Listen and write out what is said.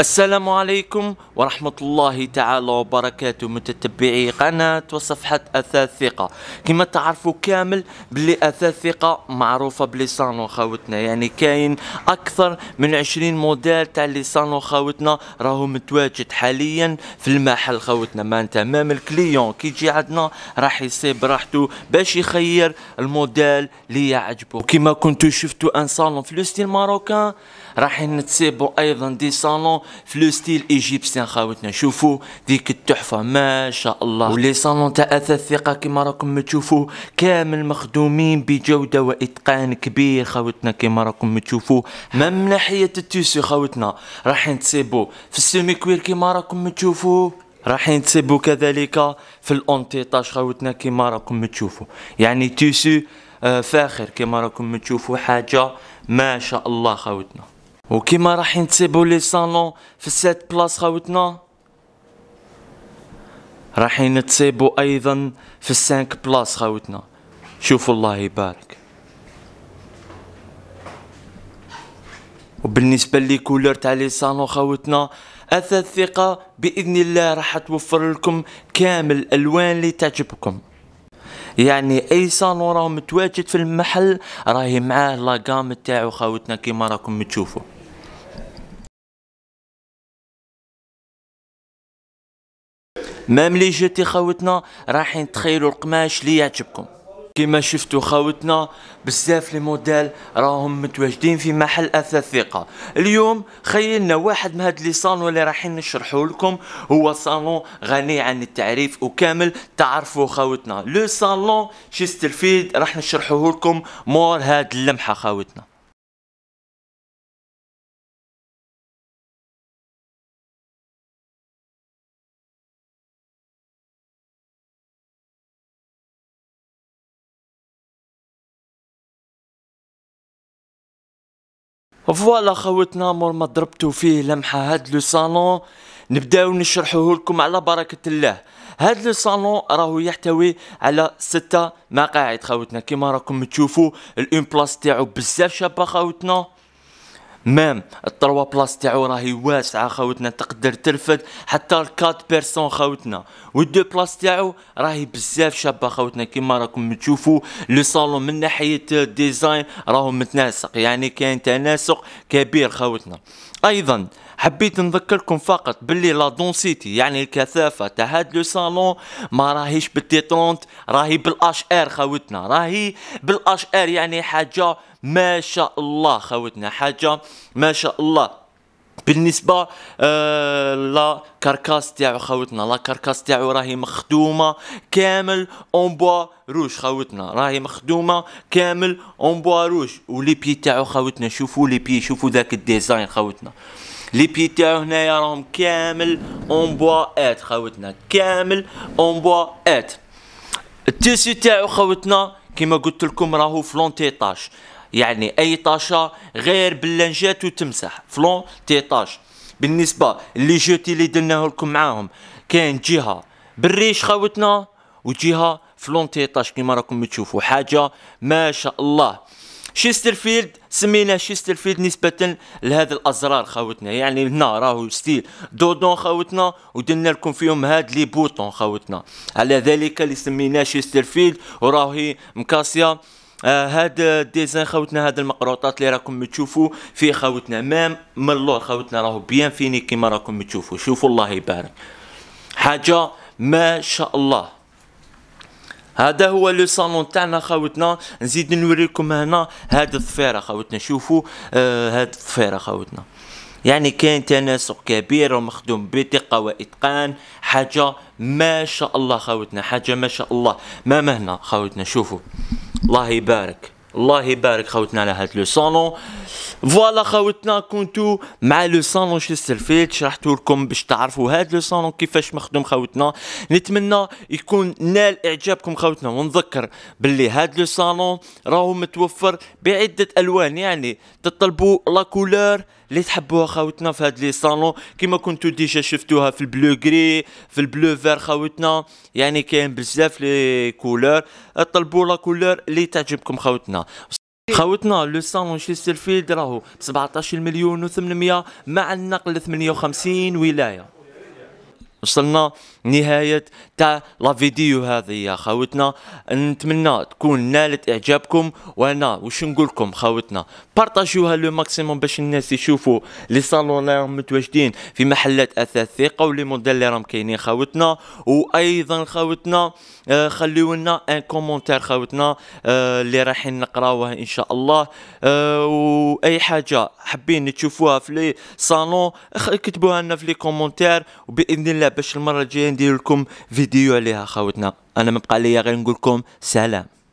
السلام عليكم ورحمة الله تعالى وبركاته متتبعي قناة وصفحة أثاث ثقة كما تعرفوا كامل بلي أثاث ثقة معروفة بلسان خاوتنا يعني كاين أكثر من عشرين موديل تاع لسان خاوتنا راهو متواجد حاليا في المحل خاوتنا ما انت مام الكليون كي يجي عندنا راح يصيب راحته باش يخير الموديل اللي يعجبه كما كنتو شفتوا ان صالون في لو الماروكان ماروكان راح نتسيبو ايضا دي صالون في لو ستيل ايجيبسيان خاوتنا شوفوا ديك التحفه ما شاء الله ولي صالون تاع اثاث ثقه كما راكم تشوفوا كامل مخدومين بجوده واتقان كبير خاوتنا كما راكم تشوفوا ما من ناحيه التيسو خاوتنا راح نتسيبو في السيمي كوير كما راكم تشوفوا راح نتسيبو كذلك في الاونتيطاج خاوتنا كما راكم تشوفوا يعني تيسو آه، فاخر كما راكم تشوفوا حاجه ما شاء الله خاوتنا وكيما راح ينتسبوا لي صالون في سات بلاص خاوتنا راح ينتسبوا ايضا في السانك بلاص خاوتنا شوفوا الله يبارك وبالنسبه لي كولر تاع لي صالون خاوتنا اثاث ثقه باذن الله راح توفر لكم كامل الالوان اللي تعجبكم يعني اي صالون راه متواجد في المحل راهي معاه لاغام تاعو خاوتنا كيما راكم تشوفوا مام لي جيتي خاوتنا رايحين تخيلوا القماش اللي يعجبكم كما شفتوا خاوتنا بزاف لي موديل راهم متواجدين في محل اثاث ثقه اليوم خيلنا واحد من هاد لي صالون اللي رايحين نشرحه لكم هو صالون غني عن التعريف وكامل تعرفوا خاوتنا لو صالون شيستلفيد راح نشرحه لكم مور هاد اللمحه خاوتنا فوالا خوتنا مور ما ضربتو فيه لمحه هاد لو صالون نبداو نشرحوه لكم على بركه الله هاد لو صالون راهو يحتوي على ستة مقاعد خوتنا كيما راكم تشوفوا الامبلاس بلاص تاعو بزاف شابه خوتنا مام الطروا بلاص تاعو راهي واسعه خاوتنا تقدر ترفد حتى الكات بيرسون خاوتنا والدو بلاص تاعو راهي بزاف شابه خاوتنا كيما راكم تشوفوا لو صالون من ناحيه الديزاين راهو متناسق يعني كاين تناسق كبير خاوتنا ايضا حبيت نذكركم فقط باللي لا دونسيتي يعني الكثافه تاع هاد لو صالون ما راهيش بالتي 30 راهي بالاش ار خاوتنا راهي بالاش ار يعني حاجه ما شاء الله خاوتنا حاجه ما شاء الله بالنسبه آه لا كاركاس تاعو خاوتنا لا كاركاس تاعو راهي مخدومه كامل اون بوا روج خاوتنا راهي مخدومه كامل اون بوا روج ولي بي تاعو خاوتنا شوفوا لي بي شوفوا ذاك الديزاين خاوتنا لي بيتاو هنايا راهم كامل اون بوا ات خاوتنا كامل اون بوا ات التيسي تاعو خاوتنا كيما قلت لكم راهو فلون تي طاش يعني اي طاشة غير باللنجات وتمسح فلون تي طاش بالنسبة لي جوتي اللي درناه لكم معاهم كاين جهة بالريش خاوتنا وجهة فلون تي طاش كيما راكم تشوفوا حاجة ما شاء الله شيسترفيلد سميناه شيستلفيلد نسبة لهذا الازرار خاوتنا يعني هنا راهو ستيل دودون خاوتنا ودرنا لكم فيهم هاد لي بوطون خاوتنا على ذلك اللي سميناه شيستلفيلد وراهي مكاسيا آه هاد ديزاين خاوتنا هاد المقروطات اللي راكم تشوفوا في خاوتنا مام من اللور خاوتنا راهو بيان فيني كيما راكم تشوفوا شوفوا الله يبارك حاجه ما شاء الله هذا هو لو صالون تاعنا خاوتنا نزيد نوريكم هنا هاد الضفيره خاوتنا شوفوا آه هاد الضفيره خاوتنا يعني كاين تناسق كبير ومخدوم بدقة وإتقان حاجة ما شاء الله خاوتنا حاجة ما شاء الله ما مهنا خاوتنا شوفوا الله يبارك الله يبارك خوتنا على هاد لو صالون فوالا خوتنا كنتو مع لو صالون شي سلفيت شرحتو لكم باش تعرفوا هاد لو صالون كيفاش مخدوم خوتنا نتمنى يكون نال اعجابكم خوتنا ونذكر باللي هاد لو صالون راهو متوفر بعده الوان يعني تطلبوا لا كولور اللي تحبوها خاوتنا في هاد لي صالون كيما كنتو ديجا شفتوها في البلو غري في البلو فير خاوتنا يعني كاين بزاف لي كولور طلبوا لا كولور اللي تعجبكم خاوتنا خاوتنا لو صالون فيلد راهو 17 مليون و800 مع النقل 58 ولايه وصلنا نهاية تاع لا فيديو هذه يا خاوتنا نتمنى تكون نالت اعجابكم وانا وش نقول لكم خاوتنا بارطاجيوها لو ماكسيموم باش الناس يشوفوا لي صالون اللي راهم متواجدين في محلات اثاث ثقه ولي موديل اللي راهم كاينين خاوتنا وايضا خاوتنا آه، خليو لنا ان كومونتير خاوتنا اللي رايحين نقراوه ان شاء الله آه، واي حاجه حابين تشوفوها في لي صالون كتبوها لنا في لي كومونتير وباذن الله باش المره الجايه ندير لكم فيديو عليها خاوتنا انا مبقى ليا غير نقول لكم سلام